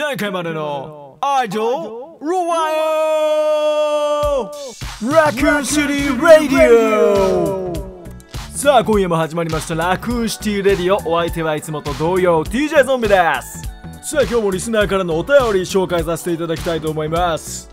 前回までのアイドルロワヨラクーンシティラディオさあ今夜も始まりましたラクーンシティレディオお相手はいつもと同様 TJ ゾンビですさあ今日もリスナーからのお便り紹介させていただきたいと思います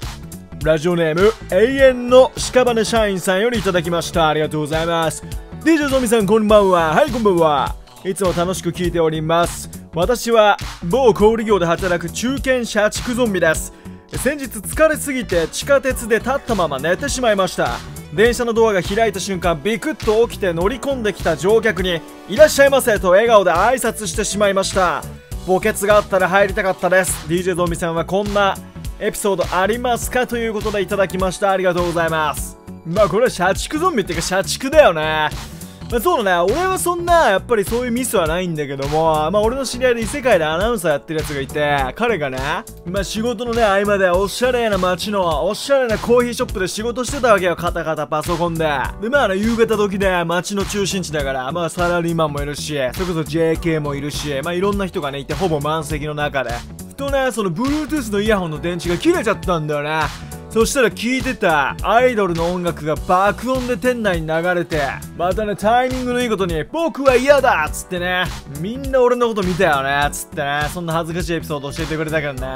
ラジオネーム永遠の屍社員さんよりいただきましたありがとうございます DJ ゾンビさんこんばんははいこんばんはいつも楽しく聞いております私は某小売業で働く中堅社畜ゾンビです先日疲れすぎて地下鉄で立ったまま寝てしまいました電車のドアが開いた瞬間ビクッと起きて乗り込んできた乗客に「いらっしゃいませ」と笑顔で挨拶してしまいました墓穴があったら入りたかったです DJ ゾンビさんはこんなエピソードありますかということでいただきましたありがとうございますまあこれは社畜ゾンビっていうか社畜だよねまあ、そうだね。俺はそんな、やっぱりそういうミスはないんだけども、まあ、俺の知り合いで異世界でアナウンサーやってる奴がいて、彼がね、まあ、仕事のね、合間でおしゃれな街の、おしゃれなコーヒーショップで仕事してたわけよ。カタカタパソコンで。で、まあ、ね、夕方時で街の中心地だから、まあ、サラリーマンもいるし、それこそ JK もいるし、まあ、いろんな人がね、いて、ほぼ満席の中で。とね、その Bluetooth のイヤホンの電池が切れちゃったんだよね。そしたら聞いてたアイドルの音楽が爆音で店内に流れて、またね、タイミングのいいことに、僕は嫌だっつってね、みんな俺のこと見たよねっつってね、そんな恥ずかしいエピソード教えてくれたけどね。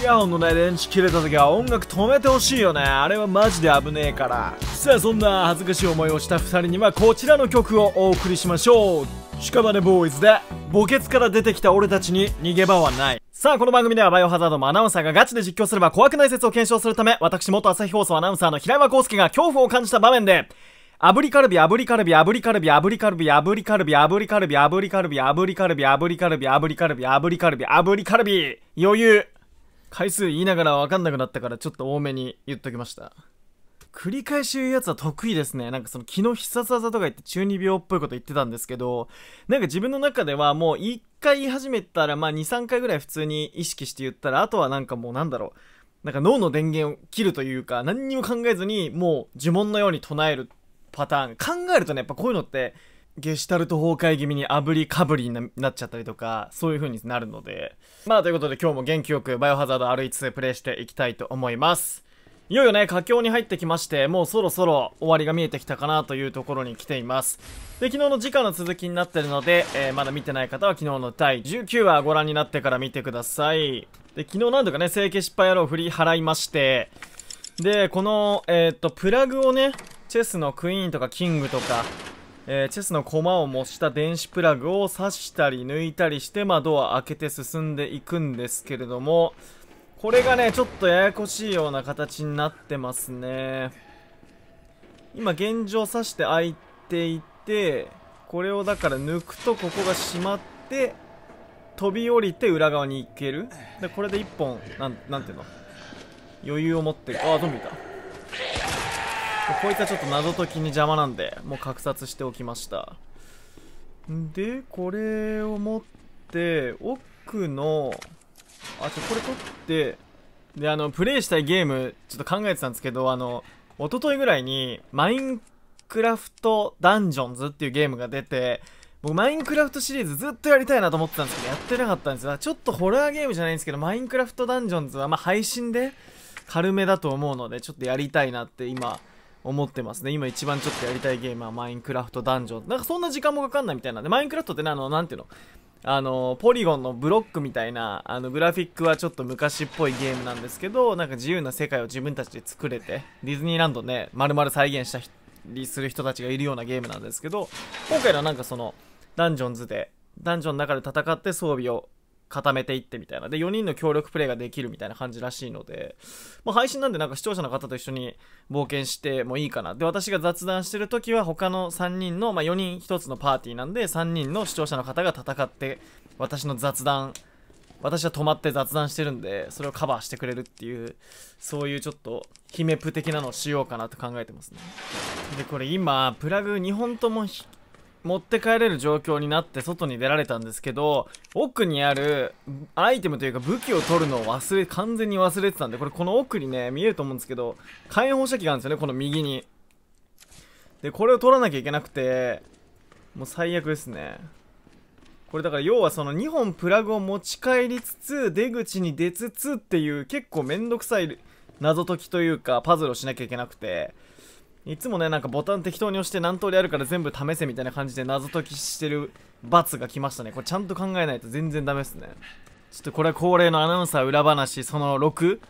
イヤホンのね、電池切れた時は音楽止めてほしいよね。あれはマジで危ねえから。さあ、そんな恥ずかしい思いをした2人にはこちらの曲をお送りしましょう。屍ボーイズで、墓穴から出てきた俺たちに逃げ場はない。さあ、この番組ではバイオハザードもアナウンサーがガチで実況すれば怖くない説を検証するため、私元朝日放送アナウンサーの平山康介が恐怖を感じた場面で、炙りカルビ、炙りカルビ、炙りカルビ、炙りカルビ、炙りカルビ、炙りカルビ、炙りカルビ、炙りカルビ、炙りカルビ、炙りカルビ、炙りカルビ、炙りカルビ、余裕。回数言いながらわかんなくなったからちょっと多めに言っときました。繰り返し言うやつは得意ですね。なんかその気の必殺技とか言って中二病っぽいこと言ってたんですけど、なんか自分の中ではもう1回言い始めたら、まあ2、3回ぐらい普通に意識して言ったら、あとはなんかもうなんだろう。なんか脳の電源を切るというか、何にも考えずにもう呪文のように唱えるパターン。考えるとね、やっぱこういうのって、ゲシュタルト崩壊気味に炙りかぶりになっちゃったりとか、そういう風になるので。まあということで今日も元気よくバイオハザード RE2 プレイしていきたいと思います。いよいよね、佳境に入ってきまして、もうそろそろ終わりが見えてきたかなというところに来ています。で、昨日の時間の続きになってるので、えー、まだ見てない方は昨日の第19話ご覧になってから見てください。で、昨日何度かね、整形失敗野郎を振り払いまして、で、この、えー、っと、プラグをね、チェスのクイーンとかキングとか、えー、チェスの駒を模した電子プラグを刺したり抜いたりして、まあ、ドア開けて進んでいくんですけれども、これがね、ちょっとややこしいような形になってますね。今現状刺して開いていて、これをだから抜くとここが閉まって、飛び降りて裏側に行ける。で、これで1本、なん、なんていうの余裕を持ってる。あ、ゾンビいた。こういったちょっと謎解きに邪魔なんで、もう格殺しておきました。で、これを持って、奥の、あちょこれ取ってであのプレイしたいゲームちょっと考えてたんですけどあの一昨日ぐらいにマインクラフトダンジョンズっていうゲームが出て僕マインクラフトシリーズずっとやりたいなと思ってたんですけどやってなかったんですがちょっとホラーゲームじゃないんですけどマインクラフトダンジョンズはまあ配信で軽めだと思うのでちょっとやりたいなって今思ってますね。今一番ちょっとやりたいゲームはマインクラフトダンジョン。なんかそんな時間もかかんないみたいなんで、マインクラフトってね、あの、なんていうの、あの、ポリゴンのブロックみたいな、あの、グラフィックはちょっと昔っぽいゲームなんですけど、なんか自由な世界を自分たちで作れて、ディズニーランドね、丸々再現したりする人たちがいるようなゲームなんですけど、今回のはなんかその、ダンジョンズで、ダンジョンの中で戦って装備を固めていってみたいな。で、4人の協力プレイができるみたいな感じらしいので、まあ、配信なんでなんか視聴者の方と一緒に冒険してもいいかな。で、私が雑談してる時は他の3人の、まあ、4人1つのパーティーなんで、3人の視聴者の方が戦って、私の雑談、私は止まって雑談してるんで、それをカバーしてくれるっていう、そういうちょっと、ヒメプ的なのをしようかなと考えてますね。で、これ今、プラグ2本とも持って帰れる状況になって外に出られたんですけど奥にあるアイテムというか武器を取るのを忘れ完全に忘れてたんでこれこの奥にね見えると思うんですけど火炎放射器があるんですよねこの右にでこれを取らなきゃいけなくてもう最悪ですねこれだから要はその2本プラグを持ち帰りつつ出口に出つつっていう結構めんどくさい謎解きというかパズルをしなきゃいけなくていつもねなんかボタン適当に押して何通りあるから全部試せみたいな感じで謎解きしてる罰が来ましたねこれちゃんと考えないと全然ダメですねちょっとこれは恒例のアナウンサー裏話その6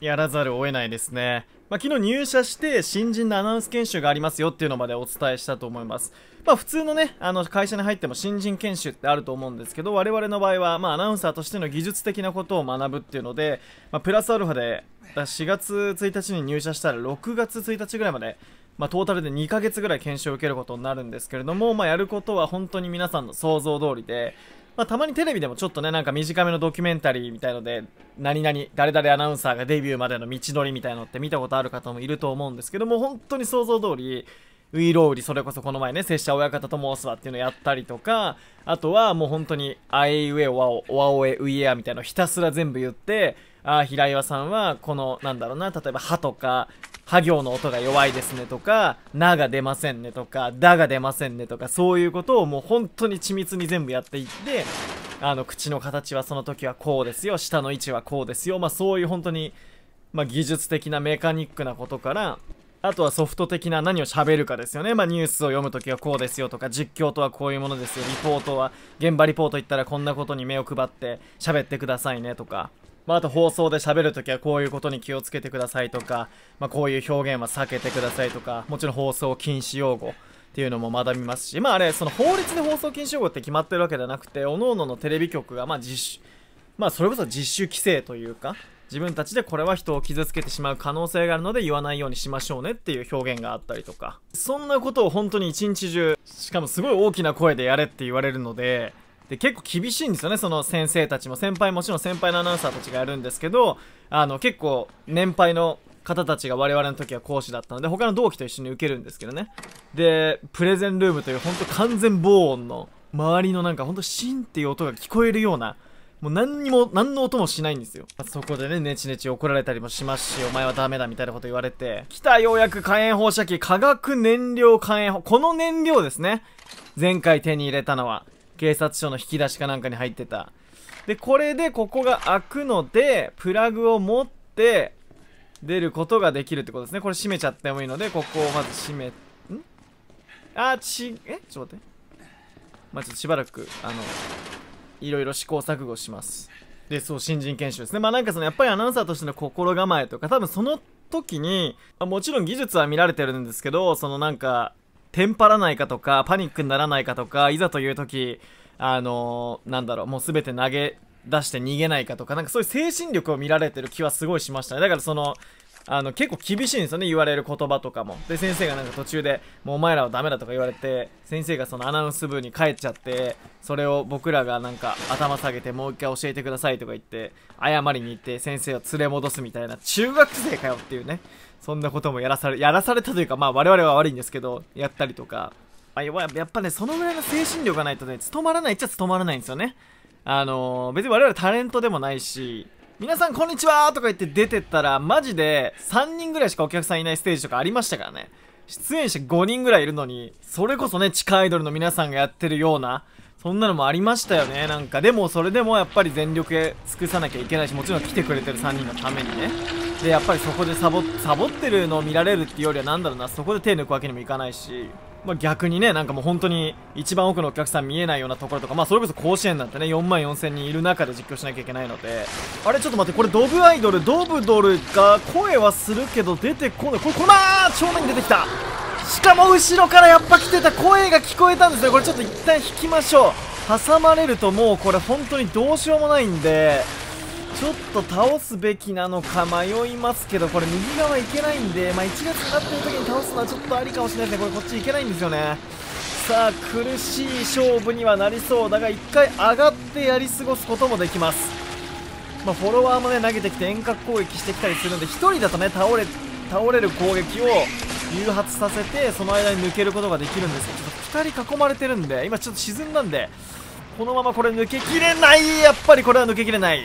やらざるを得ないですねまあ、昨日入社して新人のアナウンス研修がありますよっていうのまでお伝えしたと思います。まあ、普通のね、あの会社に入っても新人研修ってあると思うんですけど、我々の場合は、まあ、アナウンサーとしての技術的なことを学ぶっていうので、まあ、プラスアルファで、4月1日に入社したら6月1日ぐらいまで、まあ、トータルで2ヶ月ぐらい研修を受けることになるんですけれども、まあ、やることは本当に皆さんの想像通りで、まあ、たまにテレビでもちょっとね、なんか短めのドキュメンタリーみたいので、何々、誰々アナウンサーがデビューまでの道のりみたいのって見たことある方もいると思うんですけども、本当に想像通り、ウィーローリ、それこそこの前ね、拙者親方と申すわっていうのやったりとか、あとはもう本当に、あえいうえおわお、おわおえういえやみたいなのひたすら全部言って、あ平岩さんはこのなんだろうな例えば「歯」とかは行の音が弱いですねとか、なが出ませんねとか、だが出ませんねとか、そういうことをもう本当に緻密に全部やっていって、あの、口の形はその時はこうですよ、下の位置はこうですよ、まあそういう本当に、まあ、技術的なメカニックなことから、あとはソフト的な何を喋るかですよね。まあ、ニュースを読むときはこうですよとか、実況とはこういうものですよ。リポートは、現場リポート行ったらこんなことに目を配って喋ってくださいねとか。まあ、あと放送で喋るときはこういうことに気をつけてくださいとか、まあ、こういう表現は避けてくださいとか、もちろん放送禁止用語っていうのも学びますし、まああれ、その法律で放送禁止用語って決まってるわけじゃなくて、各々のテレビ局が、まあ実習まあそれこそ実習規制というか、自分たちでこれは人を傷つけてしまう可能性があるので言わないようにしましょうねっていう表現があったりとかそんなことを本当に一日中しかもすごい大きな声でやれって言われるのでで、結構厳しいんですよね、その先生たちも。先輩、もちろん先輩のアナウンサーたちがやるんですけど、あの、結構、年配の方たちが我々の時は講師だったので、他の同期と一緒に受けるんですけどね。で、プレゼンルームという、ほんと完全防音の、周りのなんかほんとシンっていう音が聞こえるような、もう何にも、何の音もしないんですよ。そこでね、ネチネチ怒られたりもしますし、お前はダメだみたいなこと言われて、来たようやく火炎放射器、化学燃料火炎放、この燃料ですね。前回手に入れたのは。警察署の引き出しかなんかに入ってたでこれでここが開くのでプラグを持って出ることができるってことですねこれ閉めちゃってもいいのでここをまず閉めんあちえちょっと待ってまあちょっとしばらくあのいろいろ試行錯誤しますでそう新人研修ですねまあなんかそのやっぱりアナウンサーとしての心構えとか多分その時に、あ、もちろん技術は見られてるんですけどそのなんかテンパらないかとかパニックにならないかとかいざという時あのー、なんだろうもう全て投げ出して逃げないかとかなんかそういう精神力を見られてる気はすごいしましたねだからそのあの結構厳しいんですよね言われる言葉とかもで先生がなんか途中で「もうお前らはダメだ」とか言われて先生がそのアナウンス部に帰っちゃってそれを僕らがなんか頭下げて「もう一回教えてください」とか言って謝りに行って先生を連れ戻すみたいな中学生かよっていうねそんなこともやらされ、やらされたというか、まあ我々は悪いんですけど、やったりとか。まあ、やっぱね、そのぐらいの精神力がないとね、務まらないっちゃ務まらないんですよね。あのー、別に我々タレントでもないし、皆さんこんにちはとか言って出てったら、マジで3人ぐらいしかお客さんいないステージとかありましたからね。出演者5人ぐらいいるのに、それこそね、地下アイドルの皆さんがやってるような、そんなのもありましたよね、なんか。でも、それでもやっぱり全力尽くさなきゃいけないし、もちろん来てくれてる3人のためにね。でやっぱりそこでサボサボってるのを見られるっていうよりは何だろうなそこで手抜くわけにもいかないし、まあ、逆にねなんかもう本当に一番奥のお客さん見えないようなところとか、まあ、それこそ甲子園なんてね4万4000人いる中で実況しなきゃいけないのであれちょっと待ってこれドブアイドルドブドルが声はするけど出てこないこれこらー正面に出てきたしかも後ろからやっぱ来てた声が聞こえたんですねこれちょっと一旦引きましょう挟まれるともうこれ本当にどうしようもないんでちょっと倒すべきなのか迷いますけど、これ右側いけないんで、まあ1月になってる時に倒すのはちょっとありかもしれないですね。これこっちいけないんですよね。さあ、苦しい勝負にはなりそうだが、1回上がってやり過ごすこともできます。まあ、フォロワーもね、投げてきて遠隔攻撃してきたりするんで、1人だとね、倒れ、倒れる攻撃を誘発させて、その間に抜けることができるんですけど、2人囲まれてるんで、今ちょっと沈んだんで、このままこれ抜けきれないやっぱりこれは抜けきれない。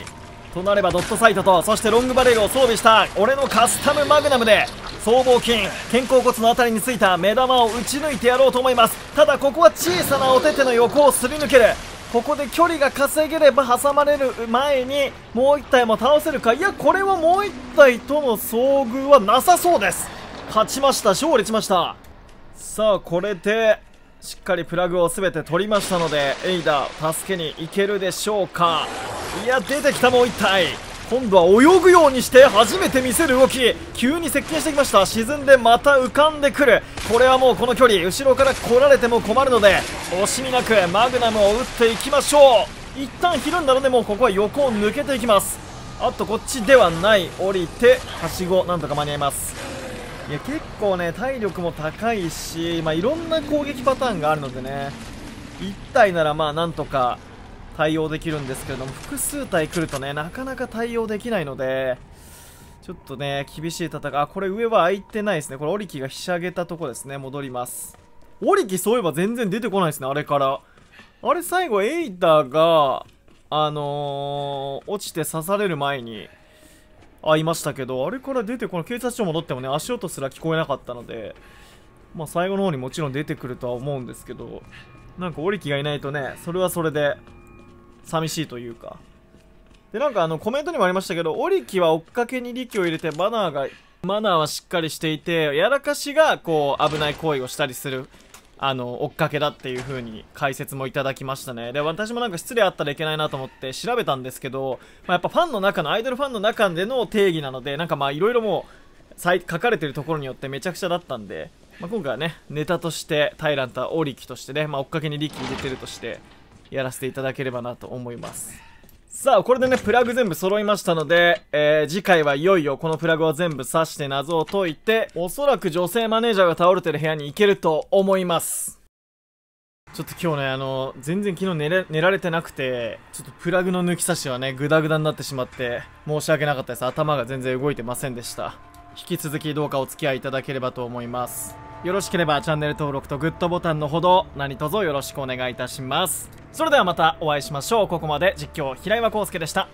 となればドットサイトとそしてロングバレルを装備した俺のカスタムマグナムで僧帽筋肩甲骨の辺りについた目玉を打ち抜いてやろうと思いますただここは小さなお手手の横をすり抜けるここで距離が稼げれば挟まれる前にもう1体も倒せるかいやこれはもう1体との遭遇はなさそうです勝ちました勝利しましたさあこれでしっかりプラグを全て取りましたのでエイダー助けに行けるでしょうかいや出てきたもう1体今度は泳ぐようにして初めて見せる動き急に接近してきました沈んでまた浮かんでくるこれはもうこの距離後ろから来られても困るので惜しみなくマグナムを打っていきましょう一旦ひるんだのでもうここは横を抜けていきますあとこっちではない降りてはしごなんとか間に合いますいや結構ね体力も高いし、まあ、いろんな攻撃パターンがあるのでね1体ならまあなんとか対応できるんですけれども複数体来るとねなかなか対応できないのでちょっとね厳しい戦いあこれ上は空いてないですねこれオリキがひしゃげたとこですね戻りますオリキそういえば全然出てこないですねあれからあれ最後エイタがあのー、落ちて刺される前にあいましたけどあれから出てこの警察署戻ってもね足音すら聞こえなかったのでまあ最後の方にもちろん出てくるとは思うんですけどなんかオリキがいないとね、それはそれで寂しいというかでなんかあのコメントにもありましたけどオリキは追っかけに力を入れてマナーがマナーはしっかりしていてやらかしがこう危ない行為をしたりするあの追っかけだっていう風に解説もいただきましたねで私もなんか失礼あったらいけないなと思って調べたんですけど、まあ、やっぱファンの中のアイドルファンの中での定義なのでなんかまあいろいろもう書かれてるところによってめちゃくちゃだったんで、まあ、今回はねネタとしてタイランタオリキとしてね、まあ、追っかけに力入れてるとしてやらせていただければなと思いますさあこれでねプラグ全部揃いましたので、えー、次回はいよいよこのプラグを全部刺して謎を解いておそらく女性マネージャーが倒れてる部屋に行けると思いますちょっと今日ね、あの、全然昨日寝れ寝られてなくて、ちょっとプラグの抜き差しはね、グダグダになってしまって、申し訳なかったです。頭が全然動いてませんでした。引き続きどうかお付き合いいただければと思います。よろしければチャンネル登録とグッドボタンのほど何卒よろしくお願いいたしますそれではまたお会いしましょうここまで実況平岩康介でした